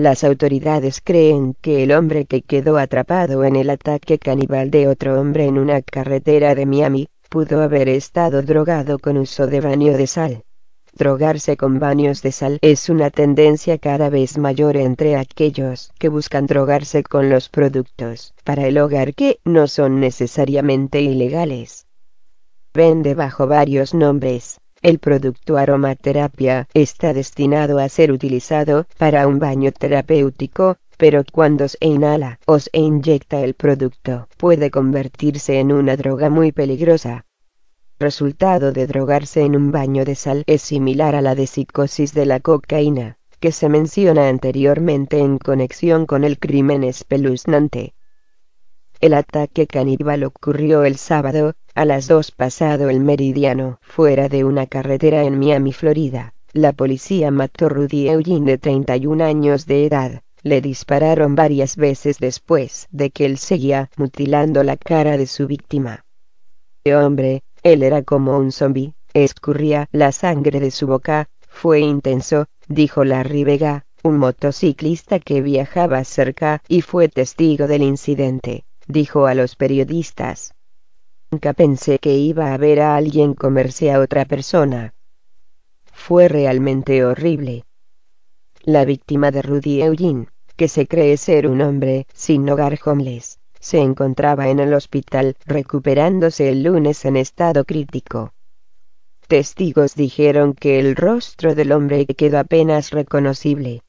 Las autoridades creen que el hombre que quedó atrapado en el ataque caníbal de otro hombre en una carretera de Miami, pudo haber estado drogado con uso de baño de sal. Drogarse con baños de sal es una tendencia cada vez mayor entre aquellos que buscan drogarse con los productos para el hogar que no son necesariamente ilegales. Vende bajo varios nombres, el producto aromaterapia está destinado a ser utilizado para un baño terapéutico, pero cuando se inhala o se inyecta el producto puede convertirse en una droga muy peligrosa. Resultado de drogarse en un baño de sal es similar a la de psicosis de la cocaína, que se menciona anteriormente en conexión con el crimen espeluznante. El ataque caníbal ocurrió el sábado, a las 2 pasado el meridiano, fuera de una carretera en Miami, Florida. La policía mató a Rudy Eugene de 31 años de edad. Le dispararon varias veces después de que él seguía mutilando la cara de su víctima. Este hombre, él era como un zombi, escurría la sangre de su boca, fue intenso, dijo Larry Vega, un motociclista que viajaba cerca y fue testigo del incidente dijo a los periodistas. Nunca pensé que iba a ver a alguien comerse a otra persona. Fue realmente horrible. La víctima de Rudy Eugene, que se cree ser un hombre sin hogar homeless, se encontraba en el hospital recuperándose el lunes en estado crítico. Testigos dijeron que el rostro del hombre quedó apenas reconocible.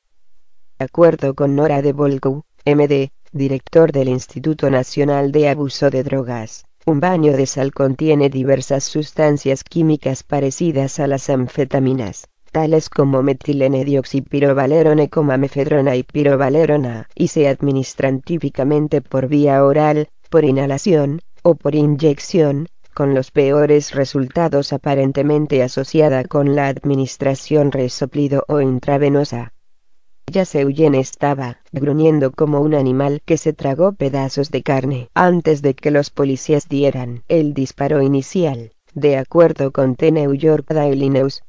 De acuerdo con Nora de Volgu, MD, director del Instituto Nacional de Abuso de Drogas. Un baño de sal contiene diversas sustancias químicas parecidas a las anfetaminas, tales como metilenedioxipirovalerone, mefedrona y pirovalerona, y se administran típicamente por vía oral, por inhalación, o por inyección, con los peores resultados aparentemente asociada con la administración resoplido o intravenosa se Seuyen estaba, gruñendo como un animal que se tragó pedazos de carne. Antes de que los policías dieran el disparo inicial, de acuerdo con The New York Daily News.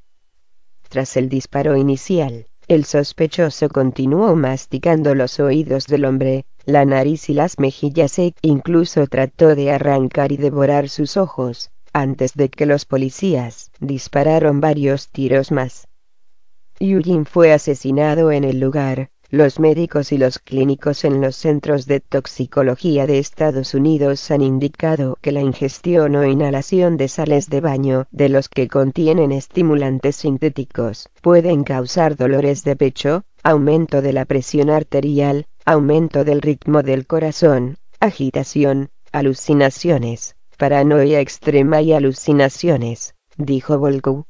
Tras el disparo inicial, el sospechoso continuó masticando los oídos del hombre, la nariz y las mejillas e incluso trató de arrancar y devorar sus ojos, antes de que los policías dispararon varios tiros más. Yujin fue asesinado en el lugar. Los médicos y los clínicos en los centros de toxicología de Estados Unidos han indicado que la ingestión o inhalación de sales de baño de los que contienen estimulantes sintéticos pueden causar dolores de pecho, aumento de la presión arterial, aumento del ritmo del corazón, agitación, alucinaciones, paranoia extrema y alucinaciones, dijo Volgu.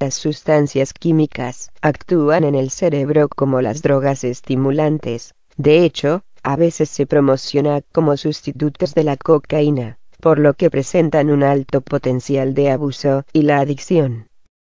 Estas sustancias químicas actúan en el cerebro como las drogas estimulantes. De hecho, a veces se promociona como sustitutos de la cocaína, por lo que presentan un alto potencial de abuso y la adicción.